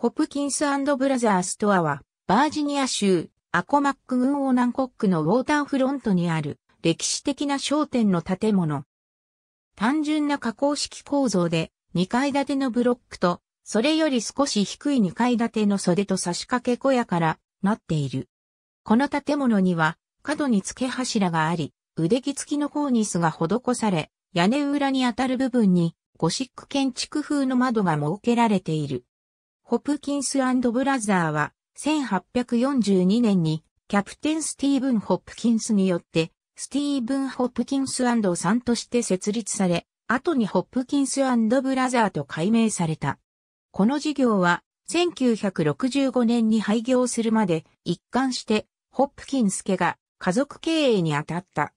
ホプキンスブラザーストアは、バージニア州、アコマック郡オナンコックのウォーターフロントにある、歴史的な商店の建物。単純な加工式構造で、2階建てのブロックと、それより少し低い2階建ての袖と差し掛け小屋からなっている。この建物には、角に付け柱があり、腕木付きのコーニスが施され、屋根裏にあたる部分に、ゴシック建築風の窓が設けられている。ホプキンスブラザーは、1842年に、キャプテンスティーブン・ホプキンスによって、スティーブン・ホプキンスさんとして設立され、後にホプキンスブラザーと改名された。この事業は、1965年に廃業するまで、一貫して、ホップキンス家が家族経営に当たった。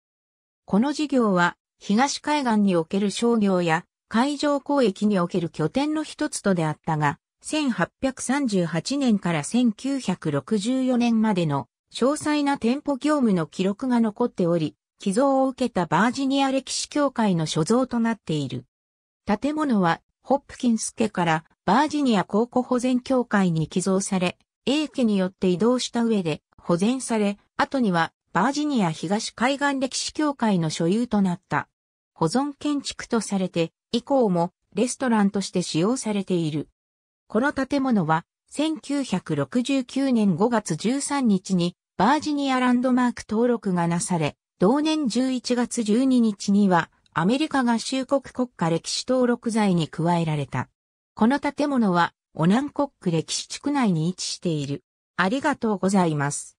この事業は、東海岸における商業や、海上交易における拠点の一つとであったが、1838年から1964年までの詳細な店舗業務の記録が残っており、寄贈を受けたバージニア歴史協会の所蔵となっている。建物は、ホップキンス家からバージニア考古保全協会に寄贈され、英家によって移動した上で保全され、後にはバージニア東海岸歴史協会の所有となった。保存建築とされて、以降もレストランとして使用されている。この建物は、1969年5月13日にバージニアランドマーク登録がなされ、同年11月12日にはアメリカ合衆国国家歴史登録罪に加えられた。この建物はオナンコック歴史地区内に位置している。ありがとうございます。